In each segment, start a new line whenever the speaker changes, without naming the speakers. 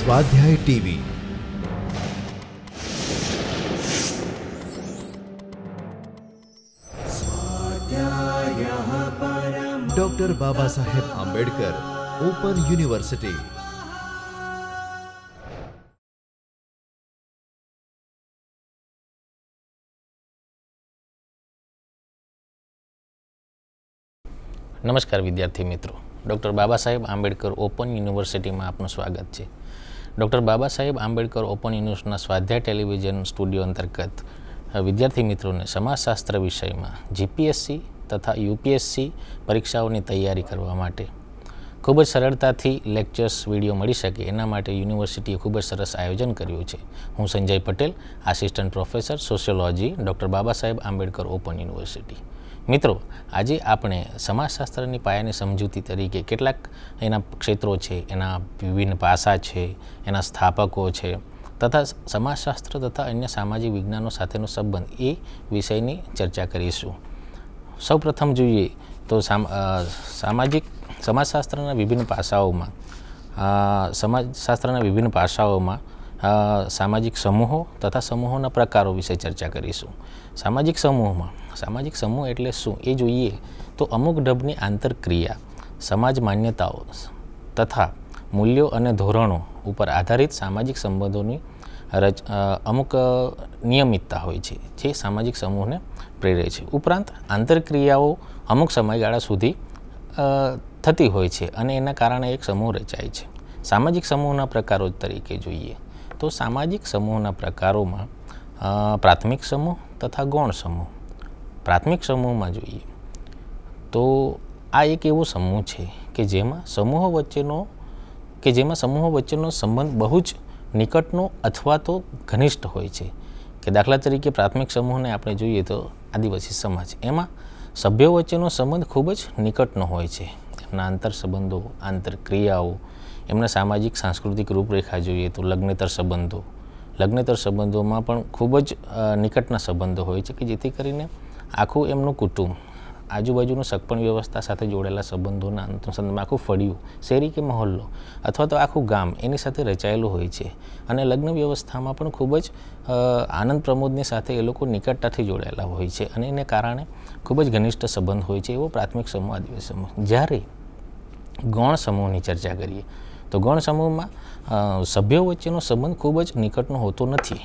स्वाध्याय TV doctor Baba Saheb Ambedkar open university नमस्कार विद्यार्थी मित्रों doctor Baba Saheb Ambedkar open university में आपू स्वागत है ડૉક્ટર બાબા સાહેબ આંબેડકર ઓપન યુનિવર્સિટીના સ્વાધ્યાય ટેલિવિઝન સ્ટુડિયો અંતર્ગત વિદ્યાર્થી મિત્રોને સમાજશાસ્ત્ર વિષયમાં જીપીએસસી તથા યુપીએસસી પરીક્ષાઓની તૈયારી કરવા માટે ખૂબ જ સરળતાથી લેક્ચર્સ વિડીયો મળી શકે એના માટે યુનિવર્સિટીએ ખૂબ જ સરસ આયોજન કર્યું છે હું Sanjay Patel assistant professor sociology doctor Baba Saheb Ambedkar open university મિત્રો આજે આપણે સમાજશાસ્ત્રની પાયાની સમજૂતી તરીકે કેટલાક એના ક્ષેત્રો છે એના વિભિન્ન પાસા છે એના સ્થાપકો છે તથા સમાજશાસ્ત્ર તથા અન્ય સામાજિક વિજ્ઞાનો સાથેનો સંબંધ એ વિષયની ચર્ચા કરીશું સૌપ્રથમ જોઈએ તો સામાજિક સમાજશાસ્ત્રના વિભિન્ન પાસાઓમાં સમાજશાસ્ત્રના વિભિન્ન પાસાઓમાં સામાજિક સમૂહો તથા સમૂહોના પ્રકારો વિશે ચર્ચા કરીશું સામાજિક સમૂહમાં સામાજિક સમૂહ એટલે શું એ જોઈએ તો અમુક ઢબની આંતરક્રિયા સમાજ માન્યતાઓ તથા મૂલ્યો અને ધોરણો ઉપર આધારિત સામાજિક સંબંધોની રચ અમુક નિયમિતતા હોય છે જે સામાજિક સમૂહને પ્રેરે છે ઉપરાંત આંતરક્રિયાઓ અમુક સમયગાળા સુધી થતી હોય છે અને એના કારણે એક સમૂહ રચાય છે સામાજિક સમૂહના પ્રકારો તરીકે જોઈએ તો સામાજિક સમૂહના પ્રકારોમાં પ્રાથમિક સમૂહ તથા ગૌણ સમૂહ પ્રાથમિક સમૂહમાં જોઈએ તો આ એક એવો સમૂહ છે કે જેમાં સમૂહ વચ્ચેનો કે જેમાં સમૂહો વચ્ચેનો સંબંધ બહુ જ નિકટનો અથવા તો ઘનિષ્ઠ હોય છે કે દાખલા તરીકે પ્રાથમિક સમૂહને આપણે જોઈએ તો આદિવાસી સમાજ એમાં સભ્યો વચ્ચેનો સંબંધ ખૂબ જ નિકટનો હોય છે એમના આંતર સંબંધો આંતર ક્રિયાઓ એમના સામાજિક સાંસ્કૃતિક રૂપરેખા જોઈએ તો લગ્નેતર સંબંધો લગ્નેતર સંબંધોમાં પણ ખૂબ જ નિકટના સંબંધો હોય છે કે જેથી કરીને આખું એમનું કુટુંબ આજુબાજુનું સગપણ વ્યવસ્થા સાથે જોડેલા સંબંધોના અનુસંધાનમાં આખું ફળિયું શેરી કે મહોલ્લો અથવા તો આખું ગામ એની સાથે રચાયેલું હોય છે અને લગ્ન વ્યવસ્થામાં પણ ખૂબ જ આનંદ પ્રમોદની સાથે એ લોકો નિકટતાથી જોડાયેલા હોય છે અને એને કારણે ખૂબ જ ઘનિષ્ઠ સંબંધ હોય છે એવો પ્રાથમિક સમૂહ આદિવાસી સમૂહ જ્યારે ગૌણ સમૂહની ચર્ચા કરીએ તો ગૌણ સમૂહમાં સભ્યો વચ્ચેનો સંબંધ ખૂબ જ નિકટનો હોતો નથી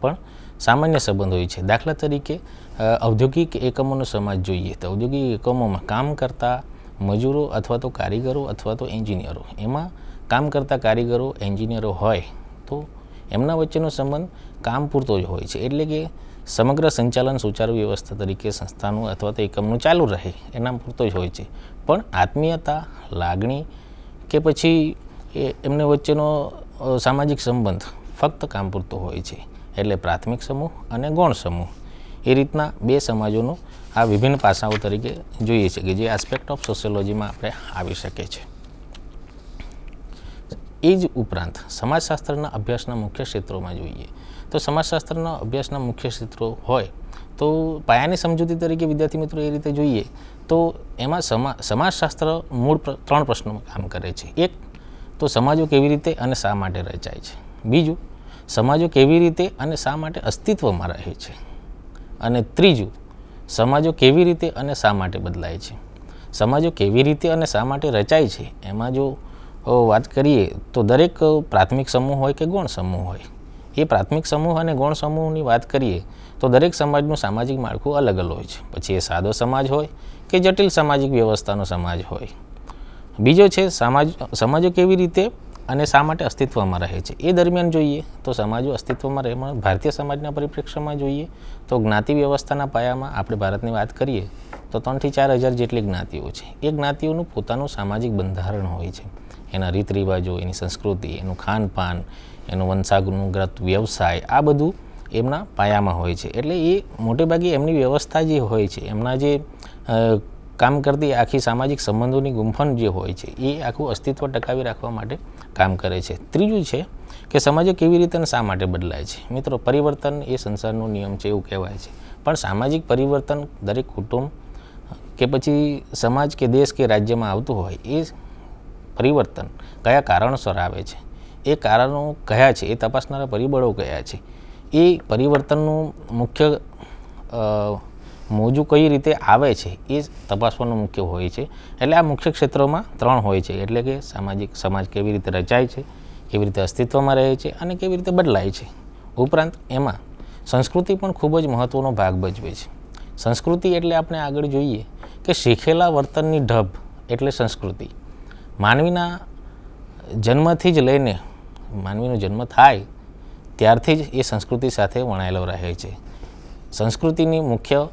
પણ સામાન્ય સંબંધ હોય છે દાખલા તરીકે ઔદ્યોગિક એકમોનો સમાજ જોઈએ તો ઔદ્યોગિક એકમોમાં કામ કરતા મજૂરો અથવા તો કારીગરો અથવા તો એન્જિનિયરો એમાં કામ કરતા કારીગરો એન્જિનિયરો હોય તો એમના વચ્ચેનો સંબંધ કામ પૂરતો જ હોય છે એટલે કે સમગ્ર સંચાલન સુચારુ વ્યવસ્થા તરીકે સંસ્થાનું અથવા તો એકમનું ચાલુ રહે એના પૂરતો જ હોય છે પણ આત્મીયતા લાગણી કે પછી એમને વચ્ચેનો સામાજિક સંબંધ ફક્ત કામ પૂરતો હોય છે એટલે પ્રાથમિક સમૂહ અને ગૌણ સમૂહ એ રીતના બે સમાજોનું આ વિભિન્ન પાસાઓ તરીકે જોઈએ છે કે જે આસ્પેક્ટ ઓફ સોશિયોલોજીમાં આપણે આવી શકે છે એ જ ઉપરાંત સમાજશાસ્ત્રના અભ્યાસના મુખ્ય ક્ષેત્રોમાં જોઈએ તો સમાજશાસ્ત્રના અભ્યાસના મુખ્ય ક્ષેત્રો હોય તો પાયાની સમજૂતી તરીકે વિદ્યાર્થી મિત્રો એ રીતે જોઈએ તો એમાં સમા સમાજશાસ્ત્ર મૂળ ત્રણ પ્રશ્નો કામ કરે છે એક તો સમાજો કેવી રીતે અને શા માટે રચાય છે બીજું સમાજો કેવી રીતે અને શા માટે અસ્તિત્વમાં રહે છે અને ત્રીજું સમાજો કેવી રીતે અને શા માટે બદલાય છે સમાજો કેવી રીતે અને શા માટે રચાય છે એમાં જો વાત કરીએ તો દરેક પ્રાથમિક સમૂહ હોય કે ગૌણ સમૂહ હોય એ પ્રાથમિક સમૂહ અને ગૌણ સમૂહની વાત કરીએ તો દરેક સમાજનું સામાજિક માળખું અલગ અલગ હોય છે પછી એ સાદો સમાજ હોય કે જટિલ સામાજિક વ્યવસ્થાનો સમાજ હોય બીજો છે સમાજ સમાજો કેવી રીતે અને શા માટે અસ્તિત્વમાં રહે છે એ દરમિયાન જોઈએ તો સમાજો અસ્તિત્વમાં રહે ભારતીય સમાજના પરિપ્રેક્ષ્યમાં જોઈએ તો જ્ઞાતિ વ્યવસ્થાના પાયામાં આપણે ભારતની વાત કરીએ તો ત્રણથી ચાર હજાર જેટલી જ્ઞાતિઓ છે એ જ્ઞાતિઓનું પોતાનું સામાજિક બંધારણ હોય છે એના રીત રિવાજો એની સંસ્કૃતિ એનું ખાનપાન એનું વંશાગુનુગ્રત વ્યવસાય આ બધું એમના પાયામાં હોય છે એટલે એ મોટેભાગે એમની વ્યવસ્થા જે હોય છે એમના જે કામ કરતી આખી સામાજિક સંબંધોની ગુંફન જે હોય છે એ આખું અસ્તિત્વ ટકાવી રાખવા માટે કામ કરે છે ત્રીજું છે કે સમાજે કેવી રીતે અને શા માટે બદલાય છે મિત્રો પરિવર્તન એ સંસારનો નિયમ છે એવું કહેવાય છે પણ સામાજિક પરિવર્તન દરેક કુટુંબ કે પછી સમાજ કે દેશ કે રાજ્યમાં આવતું હોય એ પરિવર્તન કયા કારણોસર આવે છે એ કારણો કયા છે એ તપાસનારા પરિબળો કયા છે એ પરિવર્તનનું મુખ્ય મોજું કઈ રીતે આવે છે એ તપાસવાનું મુખ્ય હોય છે એટલે આ મુખ્ય ક્ષેત્રોમાં ત્રણ હોય છે એટલે કે સામાજિક સમાજ કેવી રીતે રચાય છે કેવી રીતે અસ્તિત્વમાં રહે છે અને કેવી રીતે બદલાય છે ઉપરાંત એમાં સંસ્કૃતિ પણ ખૂબ જ મહત્ત્વનો ભાગ ભજવે છે સંસ્કૃતિ એટલે આપણે આગળ જોઈએ કે શીખેલા વર્તનની ઢબ એટલે સંસ્કૃતિ માનવીના જન્મથી જ લઈને માનવીનો જન્મ થાય ત્યારથી જ એ સંસ્કૃતિ સાથે વણાયેલો રહે છે સંસ્કૃતિની મુખ્ય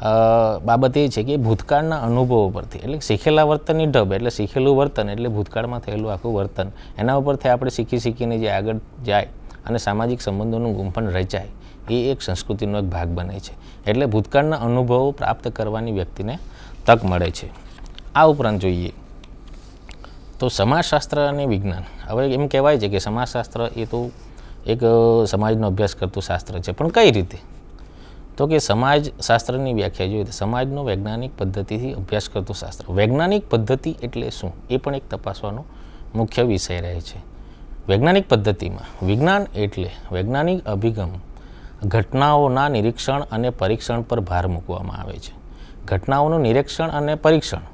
બાબત એ છે કે ભૂતકાળના અનુભવો પરથી એટલે શીખેલા વર્તનની ઢબ એટલે શીખેલું વર્તન એટલે ભૂતકાળમાં થયેલું આખું વર્તન એના ઉપરથી આપણે શીખી શીખીને જે આગળ જાય અને સામાજિક સંબંધોનું ગુંફણ રચાય એ એક સંસ્કૃતિનો એક ભાગ બને છે એટલે ભૂતકાળના અનુભવો પ્રાપ્ત કરવાની વ્યક્તિને તક મળે છે આ ઉપરાંત જોઈએ તો સમાજશાસ્ત્ર અને વિજ્ઞાન હવે એમ કહેવાય છે કે સમાજશાસ્ત્ર એ તો એક સમાજનો અભ્યાસ કરતું શાસ્ત્ર છે પણ કઈ રીતે તો કે સમાજશાસ્ત્રની વ્યાખ્યા જોઈએ તો સમાજનો વૈજ્ઞાનિક પદ્ધતિથી અભ્યાસ કરતું શાસ્ત્ર વૈજ્ઞાનિક પદ્ધતિ એટલે શું એ પણ એક તપાસવાનો મુખ્ય વિષય રહે છે વૈજ્ઞાનિક પદ્ધતિમાં વિજ્ઞાન એટલે વૈજ્ઞાનિક અભિગમ ઘટનાઓના નિરીક્ષણ અને પરીક્ષણ પર ભાર મૂકવામાં આવે છે ઘટનાઓનું નિરીક્ષણ અને પરીક્ષણ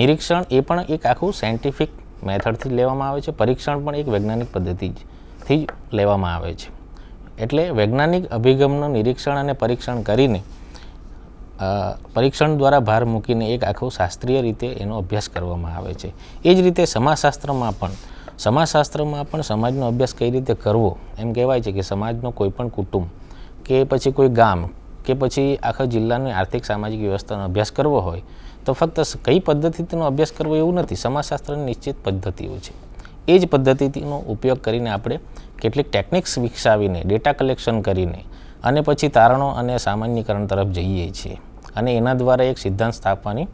નિરીક્ષણ એ પણ એક આખું સાયન્ટિફિક મેથડથી લેવામાં આવે છે પરીક્ષણ પણ એક વૈજ્ઞાનિક પદ્ધતિથી જ લેવામાં આવે છે એટલે વૈજ્ઞાનિક અભિગમનું નિરીક્ષણ અને પરીક્ષણ કરીને પરીક્ષણ દ્વારા ભાર મૂકીને એક આખો શાસ્ત્રીય રીતે એનો અભ્યાસ કરવામાં આવે છે એ જ રીતે સમાજશાસ્ત્રમાં પણ સમાજશાસ્ત્રમાં પણ સમાજનો અભ્યાસ કઈ રીતે કરવો એમ કહેવાય છે કે સમાજનો કોઈ પણ કુટુંબ કે પછી કોઈ ગામ કે પછી આખા જિલ્લાની આર્થિક સામાજિક વ્યવસ્થાનો અભ્યાસ કરવો હોય તો ફક્ત કઈ પદ્ધતિનો અભ્યાસ કરવો એવું નથી સમાજશાસ્ત્રની નિશ્ચિત પદ્ધતિઓ છે એ જ પદ્ધતિનો ઉપયોગ કરીને આપણે કેટલીક ટેકનિક્સ વિકસાવીને ડેટા કલેક્શન કરીને અને પછી તારણો અને સામાન્યકરણ તરફ જઈએ છીએ અને એના દ્વારા એક સિદ્ધાંત સ્થાપવાની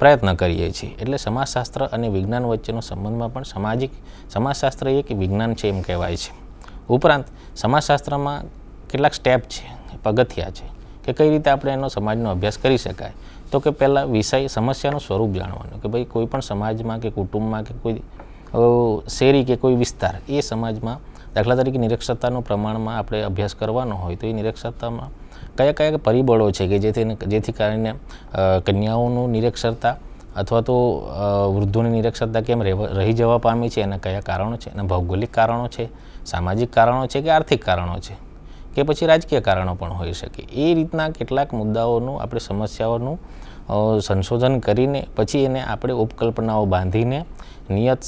પ્રયત્ન કરીએ છીએ એટલે સમાજશાસ્ત્ર અને વિજ્ઞાન વચ્ચેનો સંબંધમાં પણ સામાજિક સમાજશાસ્ત્ર એક વિજ્ઞાન છે એમ કહેવાય છે ઉપરાંત સમાજશાસ્ત્રમાં કેટલાક સ્ટેપ છે પગથિયા છે કે કઈ રીતે આપણે એનો સમાજનો અભ્યાસ કરી શકાય તો કે પહેલાં વિષય સમસ્યાનું સ્વરૂપ જાણવાનું કે ભાઈ કોઈ પણ સમાજમાં કે કુટુંબમાં કે કોઈ શેરી કે કોઈ વિસ્તાર એ સમાજમાં દાખલા તરીકે નિરક્ષરતાનું પ્રમાણમાં આપણે અભ્યાસ કરવાનો હોય તો એ નિરક્ષરતામાં કયા કયા પરિબળો છે કે જેથી જેથી કારણે કન્યાઓનું નિરક્ષરતા અથવા તો વૃદ્ધોની નિરક્ષરતા કેમ રહી જવા પામી છે એના કયા કારણો છે એના ભૌગોલિક કારણો છે સામાજિક કારણો છે કે આર્થિક કારણો છે કે પછી રાજકીય કારણો પણ હોઈ શકે એ રીતના કેટલાક મુદ્દાઓનું આપણે સમસ્યાઓનું સંશોધન કરીને પછી એને આપણે ઉપકલ્પનાઓ બાંધીને નિયત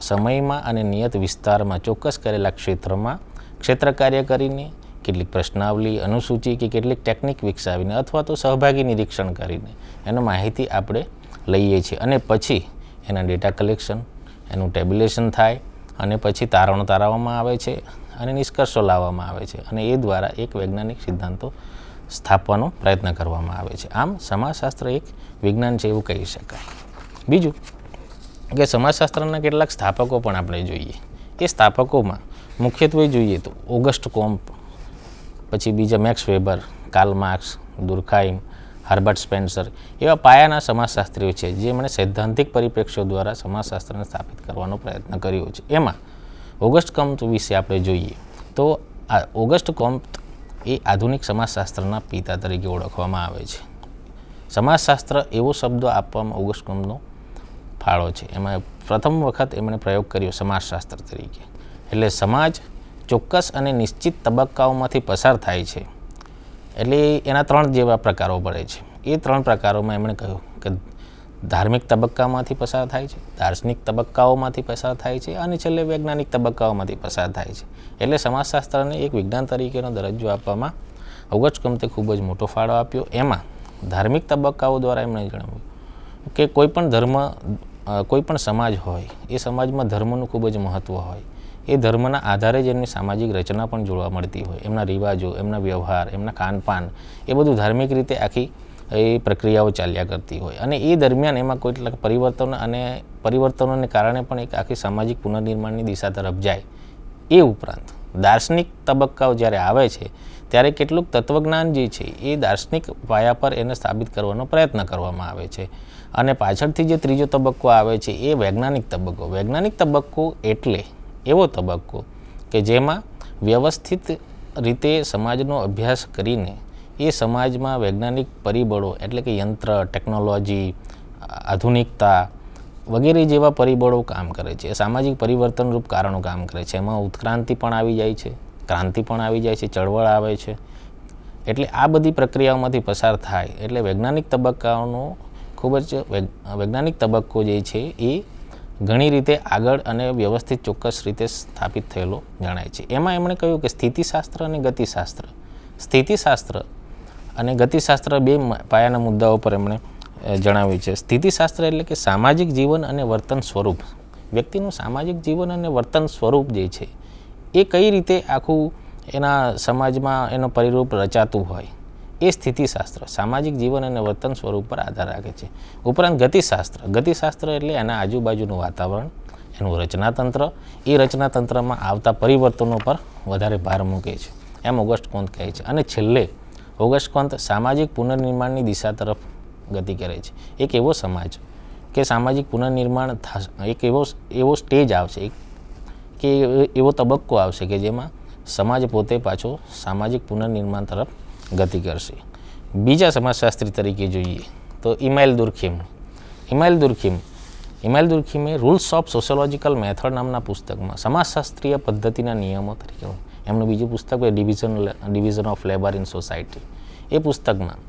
સમયમાં અને નિયત વિસ્તારમાં ચોક્કસ કરેલા ક્ષેત્રમાં ક્ષેત્ર કાર્ય કરીને કેટલીક પ્રશ્નાવલી અનુસૂચિ કે કેટલીક ટેકનિક વિકસાવીને અથવા તો સહભાગી નિરીક્ષણ કરીને એનો માહિતી આપણે લઈએ છીએ અને પછી એના ડેટા કલેક્શન એનું ટેબ્યુલેશન થાય અને પછી તારણો તારવવામાં આવે છે અને નિષ્કર્ષો લાવવામાં આવે છે અને એ દ્વારા એક વૈજ્ઞાનિક સિદ્ધાંતો સ્થાપવાનો પ્રયત્ન કરવામાં આવે છે આમ સમાજશાસ્ત્ર એક વિજ્ઞાન છે એવું કહી શકાય બીજું કે સમાજશાસ્ત્રના કેટલાક સ્થાપકો પણ આપણે જોઈએ એ સ્થાપકોમાં મુખ્યત્વે જોઈએ તો ઓગસ્ટ કોમ્પ પછી બીજા Max Weber Karl Marx Durkheim Herbert Spencer એવા પાયાના સમાજશાસ્ત્રીઓ છે જે મને સૈદ્ધાંતિક પરિપ્રેક્ષ્યો દ્વારા સમાજશાસ્ત્રને સ્થાપિત કરવાનો પ્રયત્ન કર્યો છે એમાં ઓગસ્ટ કોમ્પ વિશે આપણે જોઈએ તો આ ઓગસ્ટ કોમ્પ એ આધુનિક સમાજશાસ્ત્રના પિતા તરીકે ઓળખવામાં આવે છે સમાજશાસ્ત્ર એવો શબ્દ આપવામાં ઓગસ્ટ કોમ્પનો ફાળો છે એમાં પ્રથમ વખત એમણે પ્રયોગ કર્યો સમાજશાસ્ત્ર તરીકે એટલે સમાજ ચોક્કસ અને નિશ્ચિત તબક્કાઓમાંથી પસાર થાય છે એટલે એના ત્રણ જેવા પ્રકારો પડે છે એ ત્રણ પ્રકારોમાં એમણે કહ્યું કે ધાર્મિક તબક્કામાંથી પસાર થાય છે દાર્શનિક તબક્કાઓમાંથી પસાર થાય છે અને છેલ્લે વૈજ્ઞાનિક તબક્કાઓમાંથી પસાર થાય છે એટલે સમાજશાસ્ત્રને એક વિજ્ઞાન તરીકેનો દરજ્જો આપવામાં અવગજ ગમતે ખૂબ જ મોટો ફાળો આપ્યો એમાં ધાર્મિક તબક્કાઓ દ્વારા એમણે જણાવ્યું કે કોઈપણ ધર્મ કોઈ પણ સમાજ હોય એ સમાજમાં ધર્મનું ખૂબ જ મહત્ત્વ હોય એ ધર્મના આધારે જ એમની સામાજિક રચના પણ જોવા મળતી હોય એમના રિવાજો એમના વ્યવહાર એમના ખાનપાન એ બધું ધાર્મિક રીતે આખી એ પ્રક્રિયાઓ ચાલ્યા કરતી હોય અને એ દરમિયાન એમાં કોઈ કેટલાક પરિવર્તન અને પરિવર્તનોને કારણે પણ એક આખી સામાજિક પુનર્નિર્માણની દિશા તરફ જાય એ ઉપરાંત દાર્શનિક તબક્કાઓ જ્યારે આવે છે ત્યારે કેટલુંક તત્વજ્ઞાન જે છે એ દાર્શનિક પાયા પર એને સ્થાપિત કરવાનો પ્રયત્ન કરવામાં આવે છે અને પાછળથી જે ત્રીજો તબક્કો આવે છે એ વૈજ્ઞાનિક તબક્કો વૈજ્ઞાનિક તબક્કો એટલે એવો તબક્કો કે જેમાં વ્યવસ્થિત રીતે સમાજનો અભ્યાસ કરીને એ સમાજમાં વૈજ્ઞાનિક પરિબળો એટલે કે યંત્ર ટેકનોલોજી આધુનિકતા વગેરે જેવા પરિબળો કામ કરે છે સામાજિક પરિવર્તનરૂપ કારણો કામ કરે છે એમાં ઉત્ક્રાંતિ પણ આવી જાય છે ક્રાંતિ પણ આવી જાય છે ચળવળ આવે છે એટલે આ બધી પ્રક્રિયાઓમાંથી પસાર થાય એટલે વૈજ્ઞાનિક તબક્કાઓનો ખૂબ જ વૈજ્ઞાનિક તબક્કો જે છે એ ઘણી રીતે આગળ અને વ્યવસ્થિત ચોક્કસ રીતે સ્થાપિત થયેલો જણાય છે એમાં એમણે કહ્યું કે સ્થિતિશાસ્ત્ર અને ગતિશાસ્ત્ર સ્થિતિશાસ્ત્ર અને ગતિશાસ્ત્ર બે પાયાના મુદ્દાઓ પર એમણે જણાવ્યું છે સ્થિતિશાસ્ત્ર એટલે કે સામાજિક જીવન અને વર્તન સ્વરૂપ વ્યક્તિનું સામાજિક જીવન અને વર્તન સ્વરૂપ જે છે એ કઈ રીતે આખું એના સમાજમાં એનો પરિરૂપ રચાતું હોય એ સ્થિતિશાસ્ત્ર સામાજિક જીવન અને વર્તન સ્વરૂપ પર આધાર રાખે છે ઉપરાંત ગતિશાસ્ત્ર ગતિશાસ્ત્ર એટલે એના આજુબાજુનું વાતાવરણ એનું રચનાતંત્ર એ રચનાતંત્રમાં આવતા પરિવર્તનો પર વધારે ભાર મૂકે છે એમ ઓગસ્ટ કોંત કહે છે અને છેલ્લે ઓગસ્ટ કોંત સામાજિક પુનર્નિર્માણની દિશા તરફ ગતિ કરે છે એક એવો સમાજ કે સામાજિક પુનર્નિર્માણ એક એવો એવો સ્ટેજ આવશે કે એવો તબક્કો આવશે કે જેમાં સમાજ પોતે પાછો સામાજિક પુનર્નિર્માણ તરફ ગતિ કરશે બીજા સમાજશાસ્ત્રી તરીકે જોઈએ તો Emile Durkheim Emile Durkheim Emile દુર્ખીમે રૂલ્સ ઓફ સોશિયોલોજિકલ મેથડ નામના પુસ્તકમાં સમાજશાસ્ત્રીય પદ્ધતિના નિયમો તરીકે એમનું બીજું પુસ્તક હોય division division of labour in society એ પુસ્તકમાં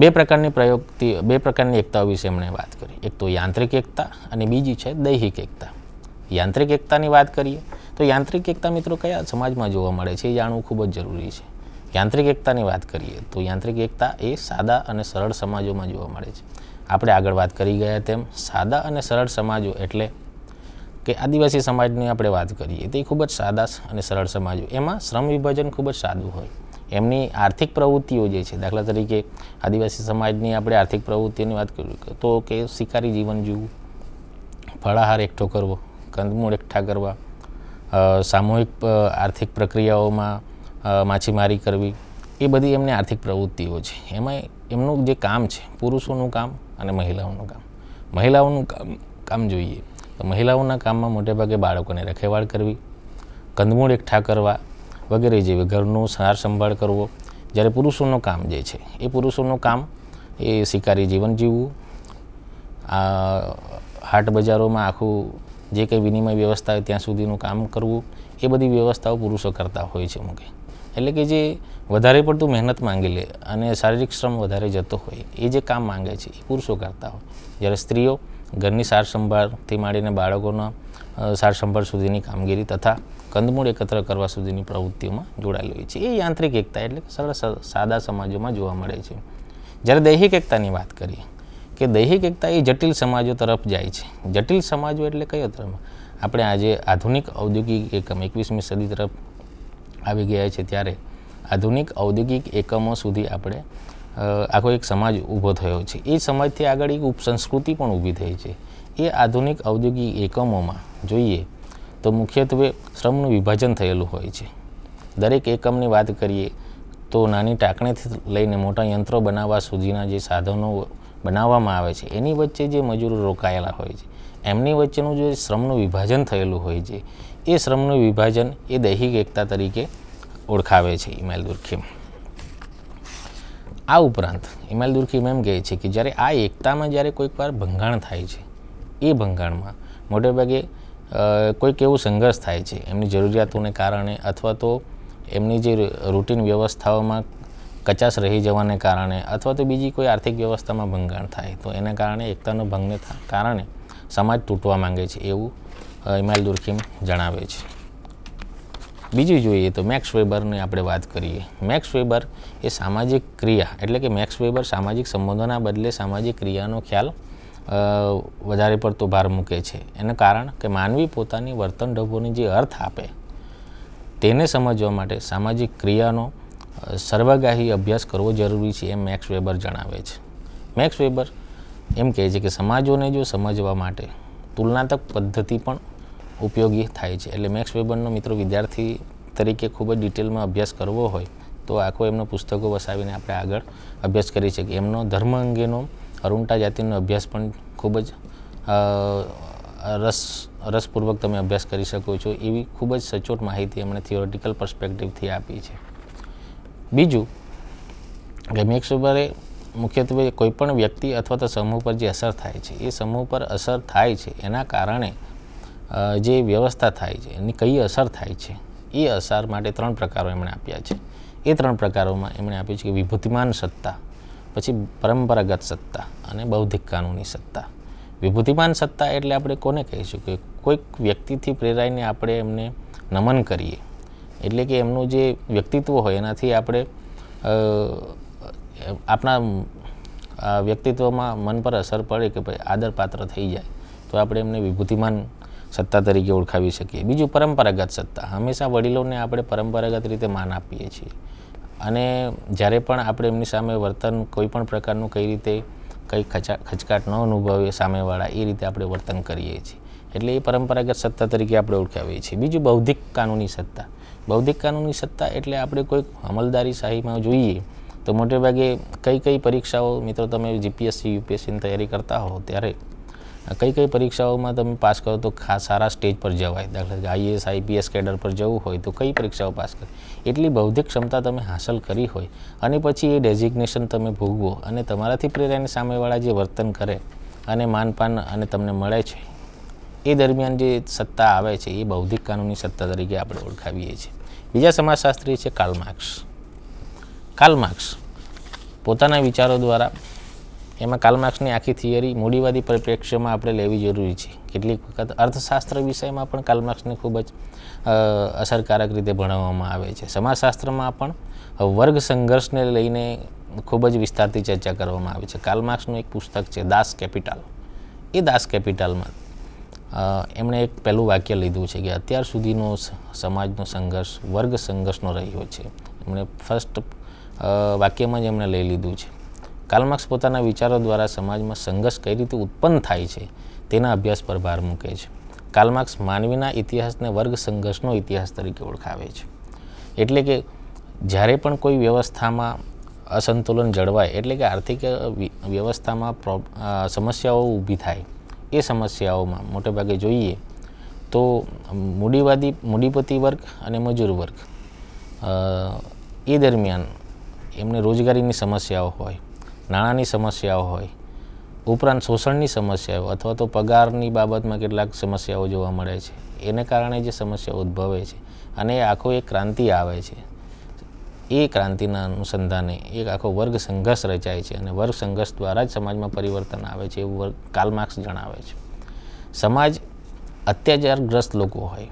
બે પ્રકારની પ્રયોગથી બે પ્રકારની એકતાઓ વિશે એમણે વાત કરી એક તો યાંત્રિક એકતા અને બીજી છે દૈહિક એકતા યાંત્રિક એકતાની વાત કરીએ તો યાંત્રિક એકતા મિત્રો કયા સમાજમાં જોવા મળે છે એ જાણવું ખૂબ જ જરૂરી છે યાંત્રિક એકતાની વાત કરીએ તો યાંત્રિક એકતા એ સાદા અને સરળ સમાજોમાં જોવા મળે છે આપણે આગળ વાત કરી ગયા તેમ સાદા અને સરળ સમાજો એટલે કે આદિવાસી સમાજની આપણે વાત કરીએ તે ખૂબ જ સાદા અને સરળ સમાજો એમાં શ્રમ વિભાજન ખૂબ જ સાદું હોય એમની આર્થિક પ્રવૃત્તિઓ જે છે દાખલા તરીકે આદિવાસી સમાજની આપણે આર્થિક પ્રવૃત્તિની વાત કરીએ તો કે શિકારી જીવન જીવવું ફળાહાર એકઠો કરવો કંદમૂળ એકઠા કરવા સામૂહિક આર્થિક પ્રક્રિયાઓમાં માછીમારી કરવી એ બધી એમની આર્થિક પ્રવૃત્તિઓ છે એમાં એમનું જે કામ છે પુરુષોનું કામ અને મહિલાઓનું કામ મહિલાઓનું કામ કામ જોઈએ તો મહિલાઓના કામમાં મોટેભાગે બાળકોને રખેવાળ કરવી કંદમૂળ એકઠા કરવા વગેરે જેવી ઘરનું સાર સંભાળ કરવો જ્યારે પુરુષોનું કામ જે છે એ પુરુષોનું કામ એ શિકારી જીવન જીવવું આ હાટ બજારોમાં આખું જે કંઈ વિનિમય વ્યવસ્થા હોય ત્યાં સુધીનું કામ કરવું એ બધી વ્યવસ્થાઓ પુરુષો કરતા હોય છે મૂકે એટલે કે જે વધારે પડતું મહેનત માંગી લે અને શારીરિક શ્રમ વધારે જતો હોય એ જે કામ માંગે છે એ પુરુષો કરતા હોય જ્યારે સ્ત્રીઓ ઘરની સારસંભાળથી માંડીને બાળકોના સારસંભાળ સુધીની કામગીરી તથા કંદમૂળ એકત્ર કરવા સુધીની પ્રવૃત્તિઓમાં જોડાયેલી હોય છે એ યાંત્રિક એકતા એટલે સરળ સાદા સમાજોમાં જોવા મળે છે જ્યારે દૈહિક એકતાની વાત કરીએ કે દૈહિક એકતા એ જટિલ સમાજો તરફ જાય છે જટિલ સમાજો એટલે કયો તરફ આપણે આજે આધુનિક ઔદ્યોગિક એકમ એકવીસમી સદી તરફ આવી ગયા છે ત્યારે આધુનિક ઔદ્યોગિક એકમો સુધી આપણે આખો એક સમાજ ઊભો થયો છે એ સમાજથી આગળ એક ઉપસંસ્કૃતિ પણ ઊભી થઈ છે એ આધુનિક ઔદ્યોગિક એકમોમાં જોઈએ તો મુખ્યત્વે શ્રમનું વિભાજન થયેલું હોય છે દરેક એકમની વાત કરીએ તો નાની ટાંકણીથી લઈને મોટા યંત્રો બનાવવા સુધીના જે સાધનો બનાવવામાં આવે છે એની વચ્ચે જે મજૂરો રોકાયેલા હોય છે એમની વચ્ચેનું જે શ્રમનું વિભાજન થયેલું હોય છે એ શ્રમનું વિભાજન એ દૈહિક એકતા તરીકે ઓળખાવે છે ઇમાલ દુર્ખીમ આ ઉપરાંત ઇમાલ દુર્ખીમ એમ કહે છે કે જ્યારે આ એકતામાં જ્યારે કોઈક વાર ભંગાણ થાય છે એ ભંગાણમાં મોટેભાગે કોઈક એવું સંઘર્ષ થાય છે એમની જરૂરિયાતોને કારણે અથવા તો એમની જે રૂટિન વ્યવસ્થાઓમાં કચાશ રહી જવાને કારણે અથવા તો બીજી કોઈ આર્થિક વ્યવસ્થામાં ભંગાણ થાય તો એના કારણે એકતાનો ભંગને કારણે સમાજ તૂટવા માંગે છે એવું ઇમાલ દુર્ખીમ જણાવે છે બીજી જોઈએ તો મેક્સ વેબરની આપણે વાત કરીએ મેક્સ વેબર એ સામાજિક ક્રિયા એટલે કે મેક્સ વેબર સામાજિક સંબંધોના બદલે સામાજિક ક્રિયાનો ખ્યાલ વધારે પડતો ભાર મૂકે છે એનું કારણ કે માનવી પોતાની વર્તન ઢબોની જે અર્થ આપે તેને સમજવા માટે સામાજિક ક્રિયાનો સર્વગાહી અભ્યાસ કરવો જરૂરી છે એમ મેક્સ વેબર જણાવે છે મેક્સ વેબર એમ કહે છે કે સમાજોને જો સમજવા માટે તુલનાત્મક પદ્ધતિ પણ ઉપયોગી થાય છે એટલે મેક્સ વેબરનો મિત્રો વિદ્યાર્થી તરીકે ખૂબ જ ડિટેલમાં અભ્યાસ કરવો હોય તો આખો એમનો પુસ્તકો વસાવીને આપણે આગળ અભ્યાસ કરી શકીએ એમનો ધર્મ અંગેનો અરુણટા જાતિનો અભ્યાસ પણ ખૂબ જ રસ રસપૂર્વક તમે અભ્યાસ કરી શકો છો એવી ખૂબ જ સચોટ માહિતી એમણે થિયોરિટિકલ પર્સપેક્ટિવથી આપી છે બીજું કે મેક્સ વેબરે મુખ્યત્વે કોઈપણ વ્યક્તિ અથવા તો સમૂહ પર જે અસર થાય છે એ સમૂહ પર અસર થાય છે એના કારણે જે વ્યવસ્થા થાય છે એની કઈ અસર થાય છે એ અસર માટે ત્રણ પ્રકારો એમણે આપ્યા છે એ ત્રણ પ્રકારોમાં એમણે આપ્યું છે કે વિભૂતિમાન સત્તા પછી પરંપરાગત સત્તા અને બૌદ્ધિક કાનૂની સત્તા વિભૂતિમાન સત્તા એટલે આપણે કોને કહીશું કે કોઈક વ્યક્તિથી પ્રેરાઈને આપણે એમને નમન કરીએ એટલે કે એમનું જે વ્યક્તિત્વ હોય એનાથી આપણે આપણા વ્યક્તિત્વમાં મન પર અસર પડે કે ભાઈ આદરપાત્ર થઈ જાય તો આપણે એમને વિભૂતિમાન સત્તા તરીકે ઓળખાવી શકીએ બીજું પરંપરાગત સત્તા હંમેશા વડીલોને આપણે પરંપરાગત રીતે માન આપીએ છીએ અને જ્યારે પણ આપણે એમની સામે વર્તન કોઈ પણ પ્રકારનું કઈ રીતે કંઈ ખચા ખચકાટ ન અનુભવીએ સામેવાળા એ રીતે આપણે વર્તન કરીએ છીએ એટલે એ પરંપરાગત સત્તા તરીકે આપણે ઓળખાવીએ છીએ બીજું બૌદ્ધિક કાનૂની સત્તા બૌદ્ધિક કાનૂની સત્તા એટલે આપણે કોઈક અમલદારી શાહીમાં જોઈએ તો મોટેભાગે કઈ કઈ પરીક્ષાઓ મિત્રો તમે જીપીએસસી યુપીએસસીની તૈયારી કરતા હો ત્યારે કઈ કઈ પરીક્ષાઓમાં તમે પાસ કરો તો ખાસ સારા સ્ટેજ પર જવાય દાખલા તરીકે આઈએએસ આઈપીએસ કેડર પર જવું હોય તો કઈ પરીક્ષાઓ પાસ કરી એટલી બૌદ્ધિક ક્ષમતા તમે હાંસલ કરી હોય અને પછી એ ડેઝિગ્નેશન તમે ભોગવો અને તમારાથી પ્રેરાઈને સામેવાળા જે વર્તન કરે અને માનપાન અને તમને મળે છે એ દરમિયાન જે સત્તા આવે છે એ બૌદ્ધિક કાનૂની સત્તા તરીકે આપણે ઓળખાવીએ છીએ બીજા સમાજશાસ્ત્રી છે કાલમાર્ક્સ કાલમાર્ક્સ પોતાના વિચારો દ્વારા એમાં કાલમાર્ક્સની આખી થિયરી મૂડીવાદી પરિપ્રેક્ષ્યમાં આપણે લેવી જરૂરી છે કેટલીક વખત અર્થશાસ્ત્ર વિષયમાં પણ કાલમાર્ક્સને ખૂબ જ અસરકારક રીતે ભણાવવામાં આવે છે સમાજશાસ્ત્રમાં પણ વર્ગ સંઘર્ષને લઈને ખૂબ જ વિસ્તારથી ચર્ચા કરવામાં આવી છે કાલમાર્ક્સનું એક પુસ્તક છે દાસ કેપિટલ એ દાસ કેપિટલમાં એમણે એક પહેલું વાક્ય લીધું છે કે અત્યાર સુધીનો સમાજનો સંઘર્ષ વર્ગ સંઘર્ષનો રહ્યો છે એમણે ફર્સ્ટ વાક્યમાં જ એમણે લઈ લીધું છે કાલમાર્ક્સ પોતાના વિચારો દ્વારા સમાજમાં સંઘર્ષ કઈ રીતે ઉત્પન્ન થાય છે તેના અભ્યાસ પર ભાર મૂકે છે કાલમાર્ક્સ માનવીના ઇતિહાસને વર્ગ સંઘર્ષનો ઇતિહાસ તરીકે ઓળખાવે છે એટલે કે જ્યારે પણ કોઈ વ્યવસ્થામાં અસંતુલન જળવાય એટલે કે આર્થિક વ્યવસ્થામાં સમસ્યાઓ ઊભી થાય એ સમસ્યાઓમાં મોટેભાગે જોઈએ તો મૂડીવાદી મૂડીપતિ વર્ગ અને મજૂર વર્ગ એ દરમિયાન એમને રોજગારીની સમસ્યાઓ હોય નાણાંની સમસ્યાઓ હોય ઉપરાંત શોષણની સમસ્યાઓ અથવા તો પગારની બાબતમાં કેટલાક સમસ્યાઓ જોવા મળે છે એને કારણે જે સમસ્યાઓ ઉદ્ભવે છે અને એ આખો એક ક્રાંતિ આવે છે એ ક્રાંતિના અનુસંધાને એક આખો વર્ગ સંઘર્ષ રચાય છે અને વર્ગ સંઘર્ષ દ્વારા જ સમાજમાં પરિવર્તન આવે છે એવું વર્ગ કાલમાર્ક્સ જણાવે છે સમાજ અત્યાચારગ્રસ્ત લોકો હોય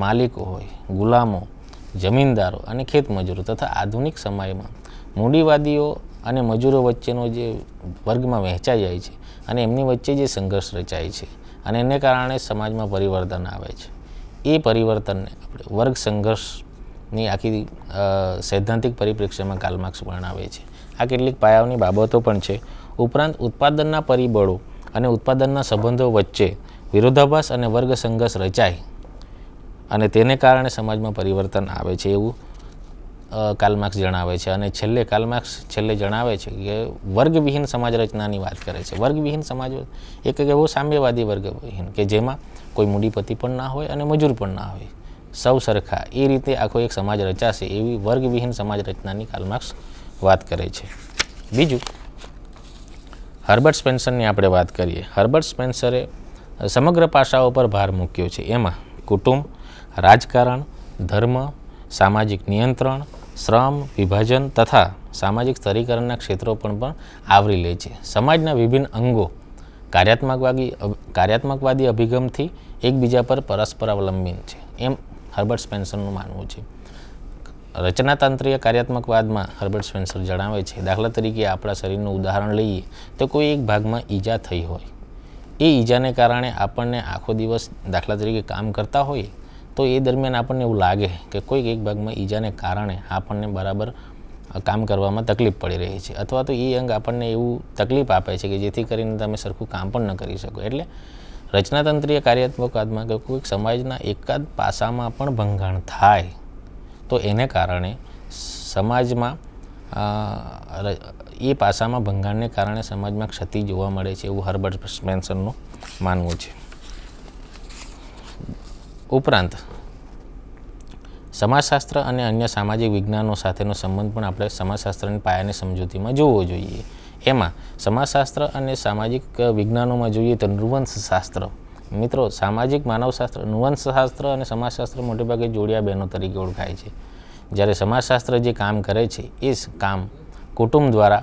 માલિકો હોય ગુલામો જમીનદારો અને ખેતમજૂરો તથા આધુનિક સમયમાં મૂડીવાદીઓ અને મજૂરો વચ્ચેનો જે વર્ગમાં વહેંચાઈ જાય છે અને એમની વચ્ચે જે સંઘર્ષ રચાય છે અને એને કારણે સમાજમાં પરિવર્તન આવે છે એ પરિવર્તનને આપણે વર્ગ સંઘર્ષની આખી સૈદ્ધાંતિક પરિપ્રેક્ષ્યમાં કાલમાર્ક્સ વર્ણવે છે આ કેટલીક પાયાઓની બાબતો પણ છે ઉપરાંત ઉત્પાદનના પરિબળો અને ઉત્પાદનના સંબંધો વચ્ચે વિરોધાભાસ અને વર્ગ સંઘર્ષ રચાય અને તેને કારણે સમાજમાં પરિવર્તન આવે છે એવું કાલમાર્ક્સ જણાવે છે અને છેલ્લે કાલમાર્ક્સ છેલ્લે જણાવે છે કે વર્ગવિહીન સમાજ રચનાની વાત કરે છે વર્ગવિહીન સમાજ એક એવો સામ્યવાદી વર્ગવિહીન કે જેમાં કોઈ મૂડીપતિ પણ ના હોય અને મજૂર પણ ના હોય સૌ સરખા એ રીતે આખો એક સમાજ રચાશે એવી વર્ગવિહીન સમાજ રચનાની કાલમાર્ક્સ વાત કરે છે બીજું હર્બર્ટ સ્પેન્સરની આપણે વાત કરીએ હર્બર્ટ સ્પેન્સરે સમગ્ર પાસાઓ પર ભાર મૂક્યો છે એમાં કુટુંબ રાજકારણ ધર્મ સામાજિક નિયંત્રણ શ્રમ વિભાજન તથા સામાજિક સ્તરીકરણના ક્ષેત્રો પણ પણ આવરી લે છે સમાજના વિભિન્ન અંગો કાર્યાત્મકવાદી કાર્યાત્મકવાદી અભિગમથી એકબીજા પર પરસ્પરાવલંબન છે એમ હર્બર્ટ સ્પેન્સરનું માનવું છે રચનાતંત્રીય કાર્યાત્મકવાદમાં હર્બર્ટ સ્પેન્સર જણાવે છે દાખલા તરીકે આપણા શરીરનું ઉદાહરણ લઈએ તો કોઈ એક ભાગમાં ઈજા થઈ હોય એ ઈજાને કારણે આપણને આખો દિવસ દાખલા તરીકે કામ કરતા હોઈએ તો એ દરમિયાન આપણને એવું લાગે કે કોઈક એક ભાગમાં ઈજાને કારણે આપણને બરાબર કામ કરવામાં તકલીફ પડી રહી છે અથવા તો એ અંગ આપણને એવું તકલીફ આપે છે કે જેથી કરીને તમે સરખું કામ પણ ન કરી શકો એટલે રચનાતંત્રીય કાર્યાત્મકવાદમાં કે કોઈક સમાજના એકાદ પાસામાં પણ ભંગાણ થાય તો એને કારણે સમાજમાં એ પાસામાં ભંગાણને કારણે સમાજમાં ક્ષતિ જોવા મળે છે એવું હર્બર્ટ સ્પેન્સરનું માનવું છે ઉપરાંત સમાજશાસ્ત્ર અને અન્ય સામાજિક વિજ્ઞાનો સાથેનો સંબંધ પણ આપણે સમાજશાસ્ત્રની પાયાની સમજૂતીમાં જોવો જોઈએ એમાં સમાજશાસ્ત્ર અને સામાજિક વિજ્ઞાનોમાં જોઈએ તો નૃવંશશાસ્ત્ર મિત્રો સામાજિક માનવશાસ્ત્ર નૃવંશશાસ્ત્ર અને સમાજશાસ્ત્ર મોટેભાગે જોડિયા બહેનો તરીકે ઓળખાય છે જ્યારે સમાજશાસ્ત્ર જે કામ કરે છે એ કામ કુટુંબ દ્વારા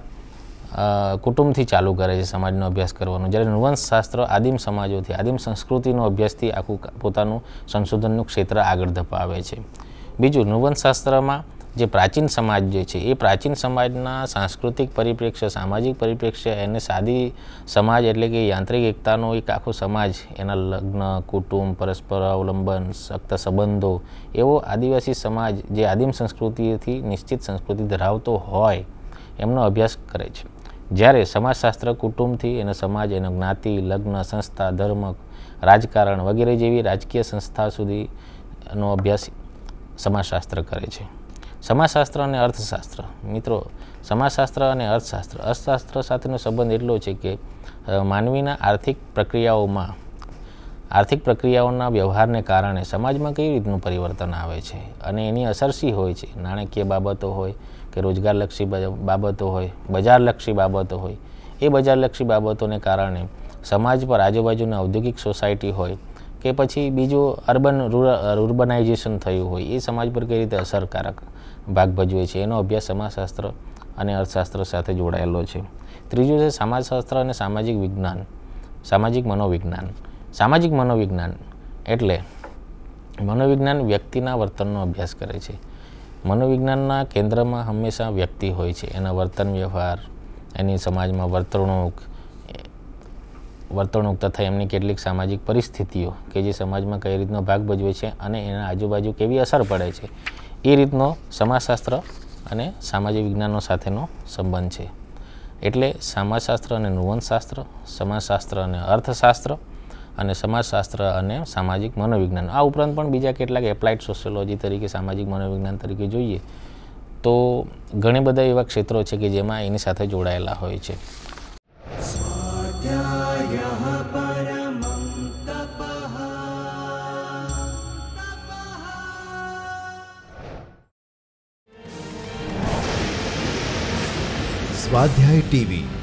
કુટુંબથી ચાલુ કરે છે સમાજનો અભ્યાસ કરવાનો જ્યારે નૃવંશશાસ્ત્ર આદિમ સમાજોથી આદિમ સંસ્કૃતિનો અભ્યાસથી આખું પોતાનું સંશોધનનું ક્ષેત્ર આગળ ધપાવે છે બીજું નૃવંશશાસ્ત્રમાં જે પ્રાચીન સમાજ જે છે એ પ્રાચીન સમાજના સાંસ્કૃતિક પરિપ્રેક્ષ્ય સામાજિક પરિપ્રેક્ષ્ય એને સાદી સમાજ એટલે કે યાંત્રિક એકતાનો એક આખો સમાજ એના લગ્ન કુટુંબ પરસ્પર અવલંબન સખ્ત સંબંધો એવો આદિવાસી સમાજ જે આદિમ સંસ્કૃતિથી નિશ્ચિત સંસ્કૃતિ ધરાવતો હોય એમનો અભ્યાસ કરે છે જ્યારે સમાજશાસ્ત્ર કુટુંબથી એનો સમાજ એનો જ્ઞાતિ લગ્ન સંસ્થા ધર્મ રાજકારણ વગેરે જેવી રાજકીય સંસ્થા સુધીનો અભ્યાસ સમાજશાસ્ત્ર કરે છે સમાજશાસ્ત્ર અને અર્થશાસ્ત્ર મિત્રો સમાજશાસ્ત્ર અને અર્થશાસ્ત્ર અર્થશાસ્ત્ર સાથેનો સંબંધ એટલો છે કે માનવીના આર્થિક પ્રક્રિયાઓમાં આર્થિક પ્રક્રિયાઓના વ્યવહારને કારણે સમાજમાં કઈ રીતનું પરિવર્તન આવે છે અને એની અસર શી હોય છે નાણાકીય બાબતો હોય કે રોજગારલક્ષી બાબતો હોય બજારલક્ષી બાબતો હોય એ બજારલક્ષી બાબતોને કારણે સમાજ પર આજુબાજુના ઔદ્યોગિક સોસાયટી હોય કે પછી બીજું અર્બન રૂરલ અર્બનાઇઝેશન થયું હોય એ સમાજ પર કઈ રીતે અસરકારક ભાગ ભજવે છે એનો અભ્યાસ સમાજશાસ્ત્ર અને અર્થશાસ્ત્ર સાથે જોડાયેલો છે ત્રીજું છે સમાજશાસ્ત્ર અને સામાજિક વિજ્ઞાન સામાજિક મનોવિજ્ઞાન સામાજિક મનોવિજ્ઞાન એટલે મનોવિજ્ઞાન વ્યક્તિના વર્તનનો અભ્યાસ કરે છે મનોવિજ્ઞાનના કેન્દ્રમાં હંમેશા વ્યક્તિ હોય છે એના વર્તન વ્યવહાર એની સમાજમાં વર્તણૂક વર્તણૂક તથા એમની કેટલીક સામાજિક પરિસ્થિતિઓ કે જે સમાજમાં કઈ રીતનો ભાગ ભજવે છે અને એના આજુબાજુ કેવી અસર પડે છે એ રીતનો સમાજશાસ્ત્ર અને સામાજિક વિજ્ઞાનો સાથેનો સંબંધ છે એટલે સમાજશાસ્ત્ર અને નુવંશશાસ્ત્ર સમાજશાસ્ત્ર અને અર્થશાસ્ત્ર અને સમાજશાસ્ત્ર અને સામાજિક મનોવિજ્ઞાન આ ઉપરાંત પણ બીજા કેટલાક એપ્લાઇડ સોશિયોલોજી તરીકે સામાજિક મનોવિજ્ઞાન તરીકે જોઈએ તો ઘણા બધા એવા ક્ષેત્રો છે કે જેમાં એની સાથે જોડાયેલા હોય છે સ્વાધ્યાય ટીવી